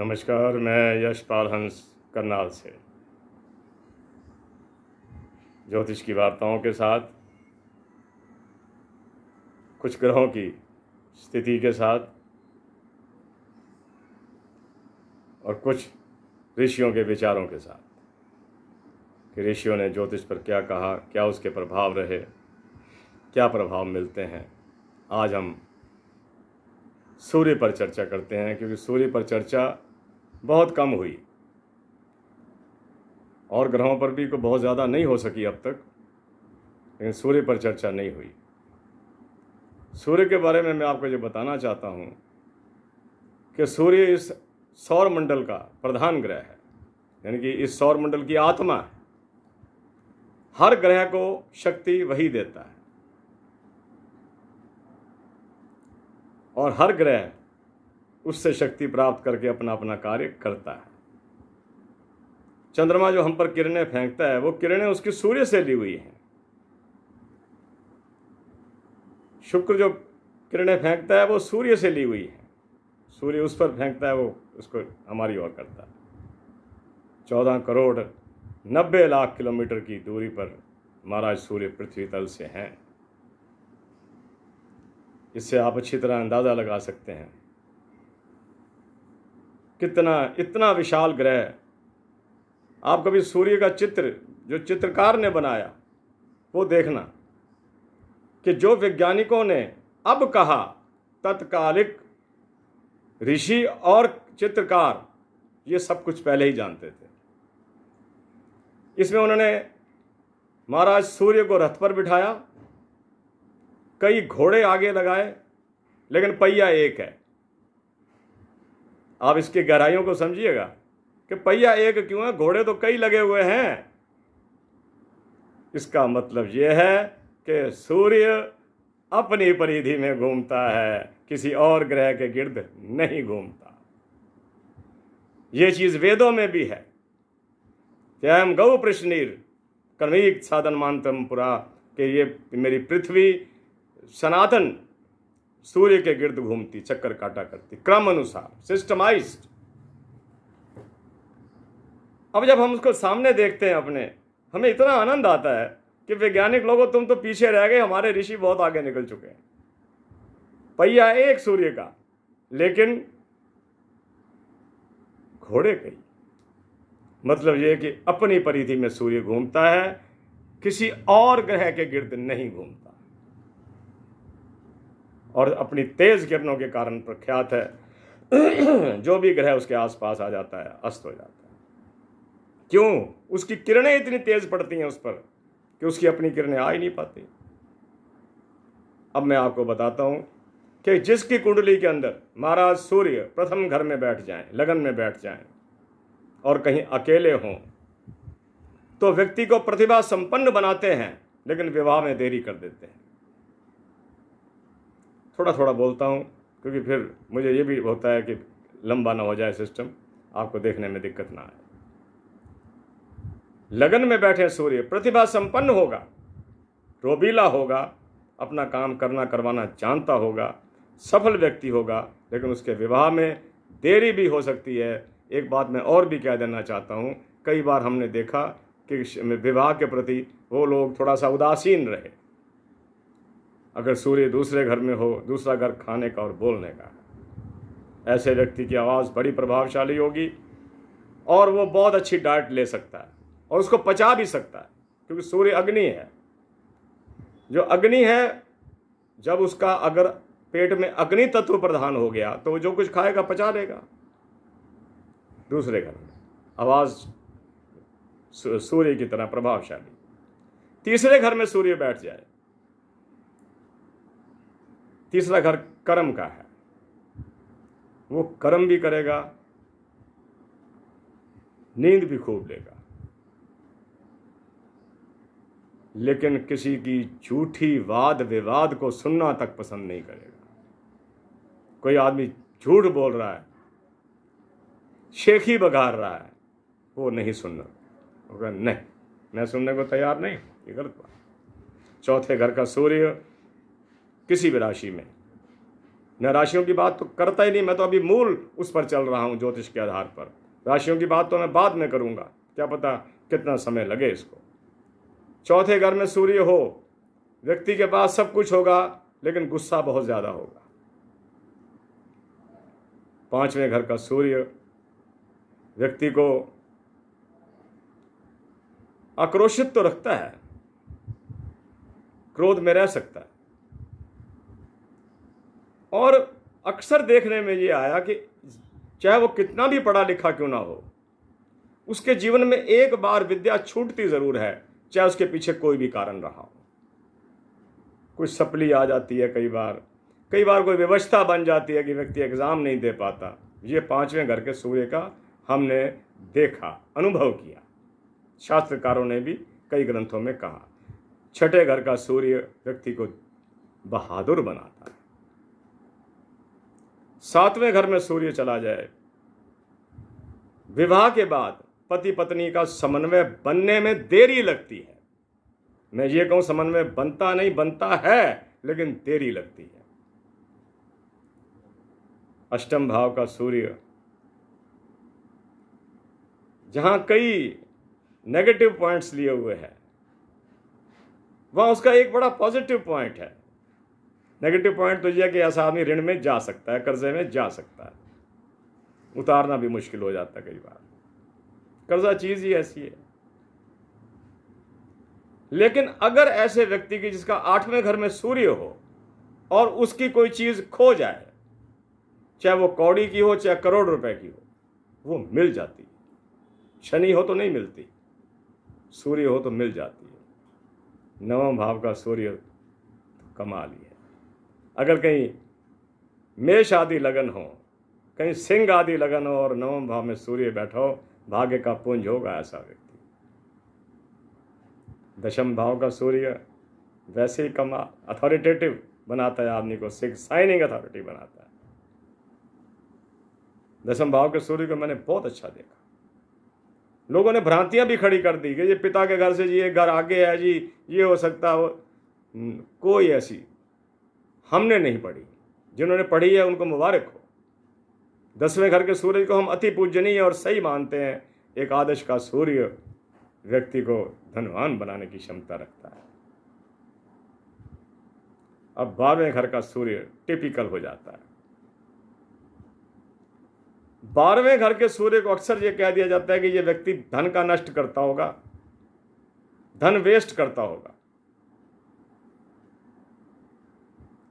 नमस्कार मैं यशपाल हंस करनाल से ज्योतिष की वार्ताओं के साथ कुछ ग्रहों की स्थिति के साथ और कुछ ऋषियों के विचारों के साथ कि ऋषियों ने ज्योतिष पर क्या कहा क्या उसके प्रभाव रहे क्या प्रभाव मिलते हैं आज हम सूर्य पर चर्चा करते हैं क्योंकि सूर्य पर चर्चा बहुत कम हुई और ग्रहों पर भी को बहुत ज़्यादा नहीं हो सकी अब तक लेकिन सूर्य पर चर्चा नहीं हुई सूर्य के बारे में मैं आपको ये बताना चाहता हूँ कि सूर्य इस सौर मंडल का प्रधान ग्रह है यानी कि इस सौर मंडल की आत्मा है हर ग्रह को शक्ति वही देता है और हर ग्रह उससे शक्ति प्राप्त करके अपना अपना कार्य करता है चंद्रमा जो हम पर किरणें फेंकता है वो किरणें उसकी सूर्य से ली हुई हैं शुक्र जो किरणें फेंकता है वो सूर्य से ली हुई है सूर्य उस पर फेंकता है वो उसको हमारी ओर करता है चौदह करोड़ नब्बे लाख किलोमीटर की दूरी पर महाराज सूर्य पृथ्वी तल से हैं इससे आप अच्छी तरह अंदाज़ा लगा सकते हैं कितना इतना विशाल ग्रह आप कभी सूर्य का चित्र जो चित्रकार ने बनाया वो देखना कि जो वैज्ञानिकों ने अब कहा तत्कालिक ऋषि और चित्रकार ये सब कुछ पहले ही जानते थे इसमें उन्होंने महाराज सूर्य को रथ पर बिठाया कई घोड़े आगे लगाए लेकिन पहिया एक है आप इसके गहराइयों को समझिएगा कि पहिया एक क्यों है घोड़े तो कई लगे हुए हैं इसका मतलब यह है कि सूर्य अपनी परिधि में घूमता है किसी और ग्रह के गिर्द नहीं घूमता ये चीज वेदों में भी है हम गौ प्रश्नीर कर्मीक साधन मानतम पुरा कि ये मेरी पृथ्वी सनातन सूर्य के गिर्द घूमती चक्कर काटा करती क्रम अनुसार सिस्टमाइज अब जब हम उसको सामने देखते हैं अपने हमें इतना आनंद आता है कि वैज्ञानिक लोगों तुम तो पीछे रह गए हमारे ऋषि बहुत आगे निकल चुके हैं पहिया एक सूर्य का लेकिन घोड़े कई मतलब यह कि अपनी परिधि में सूर्य घूमता है किसी और ग्रह के गिर्द नहीं घूमता और अपनी तेज किरणों के कारण प्रख्यात है जो भी ग्रह उसके आसपास आ जाता है अस्त हो जाता है क्यों उसकी किरणें इतनी तेज पड़ती हैं उस पर कि उसकी अपनी किरणें आ ही नहीं पाती अब मैं आपको बताता हूं कि जिसकी कुंडली के अंदर महाराज सूर्य प्रथम घर में बैठ जाए लगन में बैठ जाए और कहीं अकेले हों तो व्यक्ति को प्रतिभा संपन्न बनाते हैं लेकिन विवाह में देरी कर देते हैं थोड़ा थोड़ा बोलता हूँ क्योंकि फिर मुझे ये भी होता है कि लंबा ना हो जाए सिस्टम आपको देखने में दिक्कत ना आए लगन में बैठे सूर्य प्रतिभा संपन्न होगा रोबीला होगा अपना काम करना करवाना जानता होगा सफल व्यक्ति होगा लेकिन उसके विवाह में देरी भी हो सकती है एक बात मैं और भी कह देना चाहता हूँ कई बार हमने देखा कि विवाह के प्रति वो लोग थोड़ा सा उदासीन रहे अगर सूर्य दूसरे घर में हो दूसरा घर खाने का और बोलने का ऐसे व्यक्ति की आवाज़ बड़ी प्रभावशाली होगी और वो बहुत अच्छी डाइट ले सकता है और उसको पचा भी सकता है क्योंकि सूर्य अग्नि है जो अग्नि है जब उसका अगर पेट में अग्नि तत्व प्रधान हो गया तो वो जो कुछ खाएगा पचा देगा दूसरे घर में आवाज़ सूर्य की तरह प्रभावशाली तीसरे घर में सूर्य बैठ जाए तीसरा घर कर्म का है वो कर्म भी करेगा नींद भी खूब लेगा लेकिन किसी की झूठी वाद विवाद को सुनना तक पसंद नहीं करेगा कोई आदमी झूठ बोल रहा है शेखी बघार रहा है वो नहीं सुनना होगा नहीं मैं सुनने को तैयार नहीं ये गलत बात चौथे घर का सूर्य किसी भी राशि में न राशियों की बात तो करता ही नहीं मैं तो अभी मूल उस पर चल रहा हूँ ज्योतिष के आधार पर राशियों की बात तो मैं बाद में करूँगा क्या पता कितना समय लगे इसको चौथे घर में सूर्य हो व्यक्ति के पास सब कुछ होगा लेकिन गुस्सा बहुत ज़्यादा होगा पांचवें घर का सूर्य व्यक्ति को आक्रोशित तो रखता है क्रोध में रह सकता है और अक्सर देखने में ये आया कि चाहे वो कितना भी पढ़ा लिखा क्यों ना हो उसके जीवन में एक बार विद्या छूटती ज़रूर है चाहे उसके पीछे कोई भी कारण रहा हो कुछ सपली आ जाती है कई बार कई बार कोई व्यवस्था बन जाती है कि व्यक्ति एग्ज़ाम नहीं दे पाता ये पांचवें घर के सूर्य का हमने देखा अनुभव किया शास्त्रकारों ने भी कई ग्रंथों में कहा छठे घर का सूर्य व्यक्ति को बहादुर बनाता है सातवें घर में सूर्य चला जाए विवाह के बाद पति पत्नी का समन्वय बनने में देरी लगती है मैं ये कहूं समन्वय बनता नहीं बनता है लेकिन देरी लगती है अष्टम भाव का सूर्य जहां कई नेगेटिव पॉइंट्स लिए हुए हैं वहां उसका एक बड़ा पॉजिटिव पॉइंट है नेगेटिव पॉइंट तो यह कि ऐसा आदमी ऋण में जा सकता है कर्जे में जा सकता है उतारना भी मुश्किल हो जाता है कई बार कर्जा चीज़ ही ऐसी है लेकिन अगर ऐसे व्यक्ति की जिसका आठवें घर में सूर्य हो और उसकी कोई चीज खो जाए चाहे वो कौड़ी की हो चाहे करोड़ रुपए की हो वो मिल जाती है शनि हो तो नहीं मिलती सूर्य हो तो मिल जाती है नवम भाव का सूर्य तो कमाल ही अगर कहीं मेष आदि लगन हो कहीं सिंह आदि लगन हो और नवम भाव में सूर्य बैठो भाग्य का पुंज होगा ऐसा व्यक्ति दशम भाव का सूर्य वैसे ही कम अथॉरिटेटिव बनाता है आदमी को सिख साइनिंग अथॉरिटी बनाता है दशम भाव के सूर्य को मैंने बहुत अच्छा देखा लोगों ने भ्रांतियां भी खड़ी कर दी कि ये पिता के घर से जी ये घर आगे है जी ये हो सकता हो हम्म, कोई ऐसी हमने नहीं पढ़ी जिन्होंने पढ़ी है उनको मुबारक हो दसवें घर के सूरज को हम अति पूजनीय और सही मानते हैं एक आदर्श का सूर्य व्यक्ति को धनवान बनाने की क्षमता रखता है अब बारहवें घर का सूर्य टिपिकल हो जाता है बारहवें घर के सूर्य को अक्सर यह कह दिया जाता है कि यह व्यक्ति धन का नष्ट करता होगा धन वेस्ट करता होगा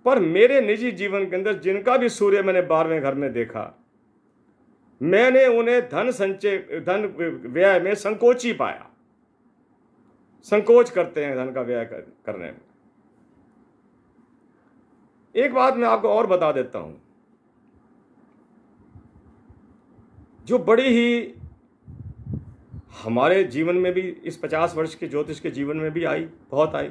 पर मेरे निजी जीवन के अंदर जिनका भी सूर्य मैंने बारहवें घर में देखा मैंने उन्हें धन संचय धन व्यय में संकोची पाया संकोच करते हैं धन का व्यय करने में एक बात मैं आपको और बता देता हूं जो बड़ी ही हमारे जीवन में भी इस पचास वर्ष के ज्योतिष के जीवन में भी आई बहुत आई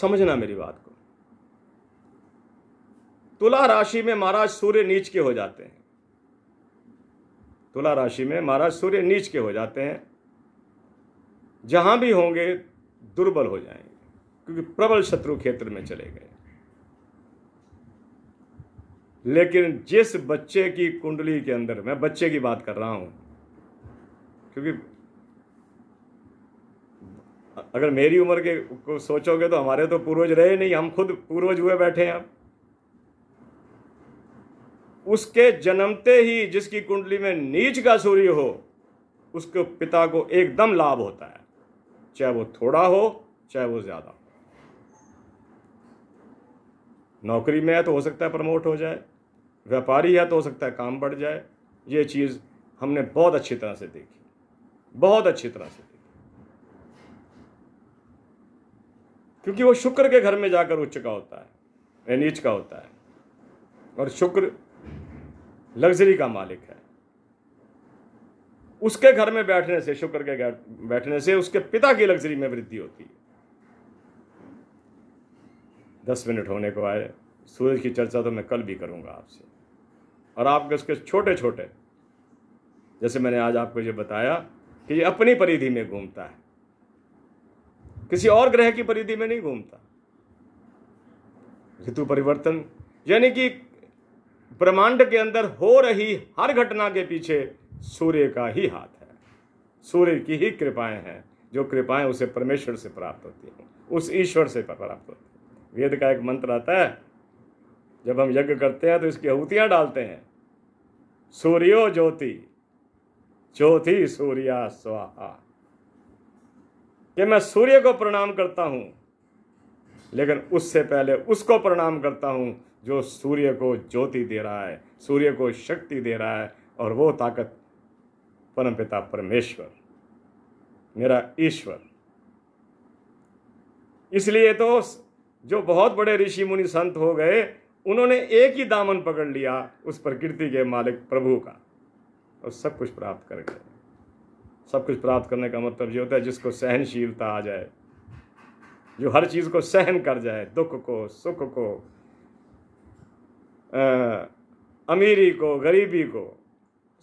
समझना मेरी बात को तुला राशि में महाराज सूर्य नीच के हो जाते हैं तुला राशि में महाराज सूर्य नीच के हो जाते हैं जहां भी होंगे दुर्बल हो जाएंगे क्योंकि प्रबल शत्रु क्षेत्र में चले गए लेकिन जिस बच्चे की कुंडली के अंदर मैं बच्चे की बात कर रहा हूं क्योंकि अगर मेरी उम्र के को सोचोगे तो हमारे तो पूर्वज रहे नहीं हम खुद पूर्वज हुए बैठे हैं अब उसके जन्मते ही जिसकी कुंडली में नीच का सूर्य हो उसके पिता को एकदम लाभ होता है चाहे वो थोड़ा हो चाहे वो ज़्यादा हो नौकरी में है तो हो सकता है प्रमोट हो जाए व्यापारी है तो हो सकता है काम बढ़ जाए ये चीज़ हमने बहुत अच्छी तरह से देखी बहुत अच्छी तरह से क्योंकि वो शुक्र के घर में जाकर उच्च का होता है या नीच का होता है और शुक्र लग्जरी का मालिक है उसके घर में बैठने से शुक्र के घर बैठने से उसके पिता की लग्जरी में वृद्धि होती है दस मिनट होने को आए सूरज की चर्चा तो मैं कल भी करूंगा आपसे और आपके उसके छोटे छोटे जैसे मैंने आज आपको ये बताया कि ये अपनी परिधि में घूमता है किसी और ग्रह की परिधि में नहीं घूमता ऋतु परिवर्तन यानी कि ब्रह्मांड के अंदर हो रही हर घटना के पीछे सूर्य का ही हाथ है सूर्य की ही कृपाएं हैं जो कृपाएं उसे परमेश्वर से प्राप्त होती हैं उस ईश्वर से प्राप्त होती है वेद का एक मंत्र आता है जब हम यज्ञ करते हैं तो इसकी आहुतियां डालते हैं सूर्यो ज्योति ज्योति सूर्या स्वाहा कि मैं सूर्य को प्रणाम करता हूँ लेकिन उससे पहले उसको प्रणाम करता हूँ जो सूर्य को ज्योति दे रहा है सूर्य को शक्ति दे रहा है और वो ताकत परमपिता परमेश्वर मेरा ईश्वर इसलिए तो जो बहुत बड़े ऋषि मुनि संत हो गए उन्होंने एक ही दामन पकड़ लिया उस प्रकृति के मालिक प्रभु का और सब कुछ प्राप्त कर गए सब कुछ प्राप्त करने का मतलब ये होता है जिसको सहनशीलता आ जाए जो हर चीज़ को सहन कर जाए दुख को सुख को आ, अमीरी को गरीबी को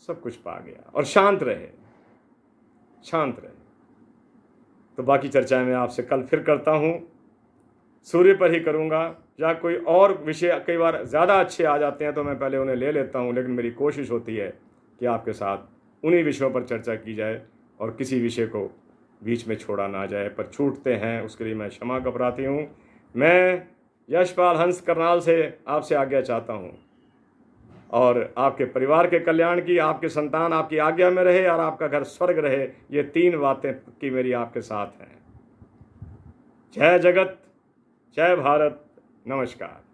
सब कुछ पा गया और शांत रहे शांत रहे तो बाकी चर्चाएं मैं आपसे कल फिर करता हूँ सूर्य पर ही करूँगा या कोई और विषय कई बार ज़्यादा अच्छे आ जाते हैं तो मैं पहले उन्हें ले लेता हूँ लेकिन मेरी कोशिश होती है कि आपके साथ उन्हीं विषयों पर चर्चा की जाए और किसी विषय को बीच में छोड़ा ना जाए पर छूटते हैं उसके लिए मैं क्षमा का हूँ मैं यशपाल हंस करनाल से आपसे आज्ञा चाहता हूँ और आपके परिवार के कल्याण की आपके संतान आपकी आज्ञा में रहे और आपका घर स्वर्ग रहे ये तीन बातें की मेरी आपके साथ हैं जय जगत जय भारत नमस्कार